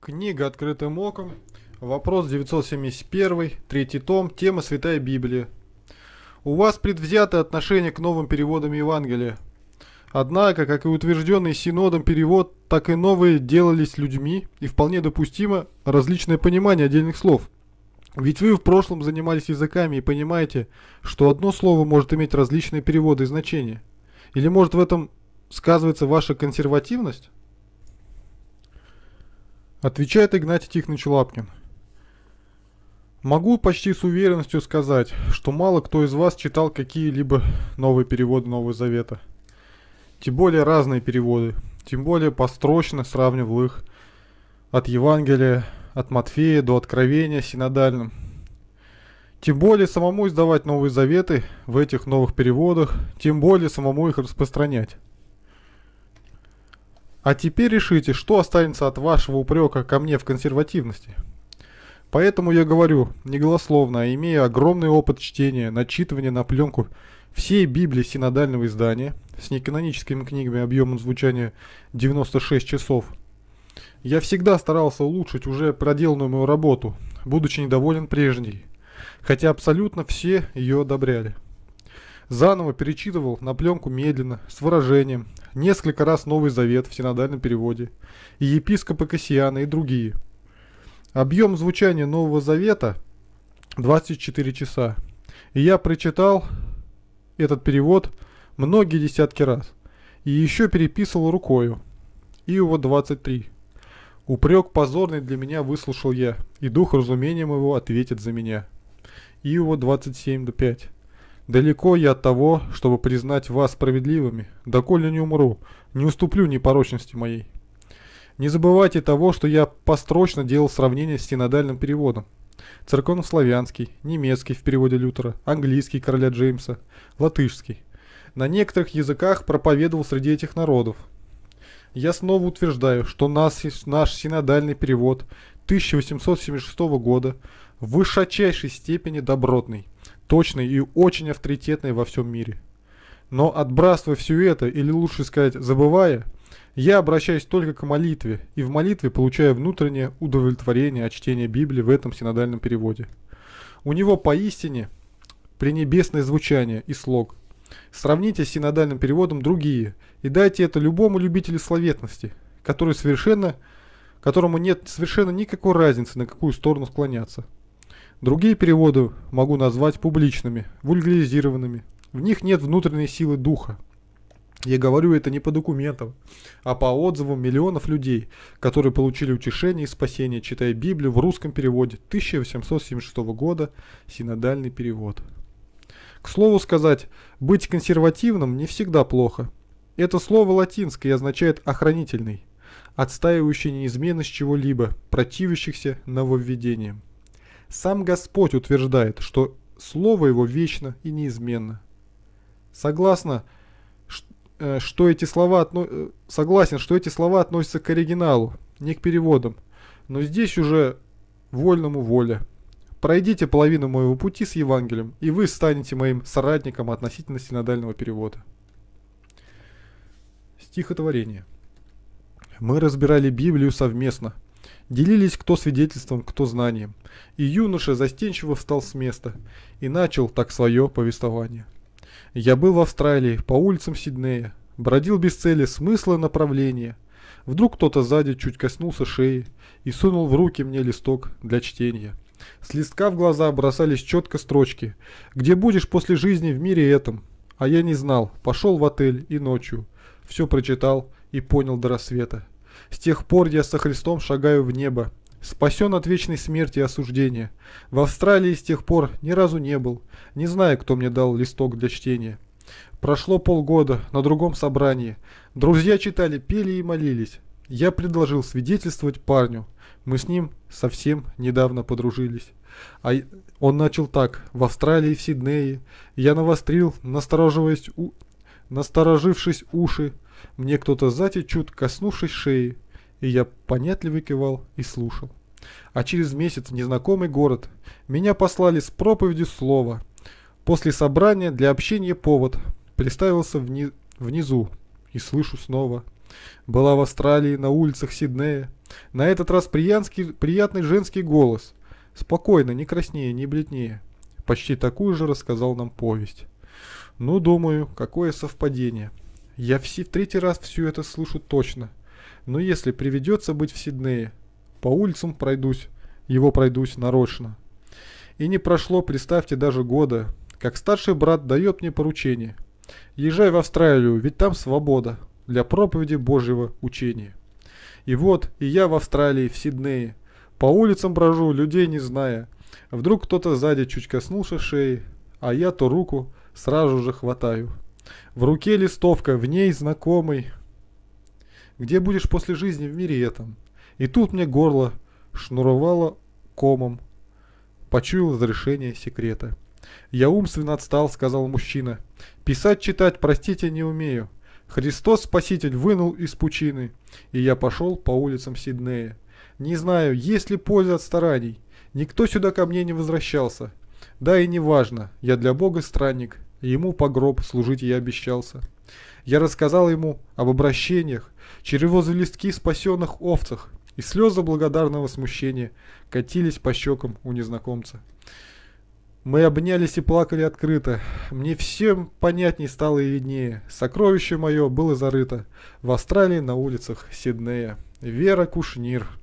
Книга «Открытым оком». Вопрос 971, третий том, тема «Святая Библия». У вас предвзятое отношение к новым переводам Евангелия. Однако, как и утвержденный Синодом перевод, так и новые делались людьми, и вполне допустимо различное понимание отдельных слов. Ведь вы в прошлом занимались языками и понимаете, что одно слово может иметь различные переводы и значения. Или может в этом сказывается ваша консервативность? Отвечает Игнатий Тихонович Лапкин. Могу почти с уверенностью сказать, что мало кто из вас читал какие-либо новые переводы Нового Завета. Тем более разные переводы, тем более построчно сравнивал их от Евангелия, от Матфея до Откровения синодальным. Тем более самому издавать новые заветы в этих новых переводах, тем более самому их распространять. А теперь решите, что останется от вашего упрека ко мне в консервативности. Поэтому я говорю, неголословно, а имея огромный опыт чтения, начитывания на пленку всей Библии синодального издания, с неканоническими книгами объемом звучания 96 часов, я всегда старался улучшить уже проделанную мою работу, будучи недоволен прежней, хотя абсолютно все ее одобряли. Заново перечитывал на пленку медленно, с выражением, несколько раз Новый Завет в синодальном переводе, и епископы Кассиана и другие. Объем звучания Нового Завета 24 часа. И я прочитал этот перевод многие десятки раз. И еще переписывал рукою. Иова 23. Упрек позорный для меня выслушал я, и дух разумением его ответит за меня. Иова 27 до 5. Далеко я от того, чтобы признать вас справедливыми, доколе не умру, не уступлю непорочности моей. Не забывайте того, что я построчно делал сравнение с синодальным переводом. Церковнославянский, немецкий в переводе Лютера, английский короля Джеймса, латышский. На некоторых языках проповедовал среди этих народов. Я снова утверждаю, что наш синодальный перевод 1876 года в высочайшей степени добротный – точный и очень авторитетный во всем мире. Но отбрасывая все это, или лучше сказать, забывая, я обращаюсь только к молитве, и в молитве получаю внутреннее удовлетворение от чтения Библии в этом синодальном переводе. У него поистине пренебесное звучание и слог. Сравните с синодальным переводом другие, и дайте это любому любителю словетности, который совершенно, которому нет совершенно никакой разницы, на какую сторону склоняться – Другие переводы могу назвать публичными, вульгаризированными. В них нет внутренней силы духа. Я говорю это не по документам, а по отзывам миллионов людей, которые получили утешение и спасение, читая Библию в русском переводе 1876 года, синодальный перевод. К слову сказать, быть консервативным не всегда плохо. Это слово латинское и означает «охранительный», отстаивающий неизменность чего-либо, противящихся нововведениям. Сам Господь утверждает, что Слово Его вечно и неизменно. Согласно, э, что эти слова э, Согласен, что эти слова относятся к оригиналу, не к переводам, но здесь уже вольному воля. Пройдите половину моего пути с Евангелием, и вы станете моим соратником относительно синодального перевода. Стихотворение. Мы разбирали Библию совместно – Делились кто свидетельством, кто знанием. И юноша застенчиво встал с места и начал так свое повествование. Я был в Австралии, по улицам Сиднея, бродил без цели смысла направления. Вдруг кто-то сзади чуть коснулся шеи и сунул в руки мне листок для чтения. С листка в глаза бросались четко строчки «Где будешь после жизни в мире этом?» А я не знал, пошел в отель и ночью. Все прочитал и понял до рассвета. С тех пор я со Христом шагаю в небо, спасен от вечной смерти и осуждения. В Австралии с тех пор ни разу не был, не знаю, кто мне дал листок для чтения. Прошло полгода на другом собрании. Друзья читали, пели и молились. Я предложил свидетельствовать парню. Мы с ним совсем недавно подружились. А он начал так. В Австралии, в Сиднее. Я навострил, настороживаясь у... насторожившись уши. Мне кто-то сзади, чуть коснувшись шеи, и я понятливо кивал и слушал. А через месяц в незнакомый город меня послали с проповедью слова. После собрания для общения повод представился вни внизу и слышу снова. Была в Австралии, на улицах Сиднея. На этот раз приянский, приятный женский голос. Спокойно, не краснее, не бледнее. Почти такую же рассказал нам повесть. Ну, думаю, какое совпадение. Я все в третий раз всю это слышу точно. Но если приведется быть в Сиднее, по улицам пройдусь, его пройдусь нарочно. И не прошло, представьте, даже года, как старший брат дает мне поручение. Езжай в Австралию, ведь там свобода для проповеди Божьего учения. И вот, и я в Австралии, в Сиднее. По улицам брожу, людей не зная. Вдруг кто-то сзади чуть коснулся шеи, а я то руку сразу же хватаю. В руке листовка, в ней знакомый. Где будешь после жизни в мире этом? И тут мне горло шнуровало комом. Почуял разрешение секрета. Я умственно отстал, сказал мужчина. Писать, читать, простите, не умею. Христос Спаситель вынул из пучины, и я пошел по улицам Сиднея. Не знаю, есть ли польза от стараний. Никто сюда ко мне не возвращался. Да и не важно, я для Бога странник. Ему по гроб служить я обещался. Я рассказал ему об обращениях, листки спасенных овцах, и слезы благодарного смущения катились по щекам у незнакомца. Мы обнялись и плакали открыто. Мне всем понятнее стало и виднее. Сокровище мое было зарыто в Австралии на улицах Сиднея. Вера Кушнир.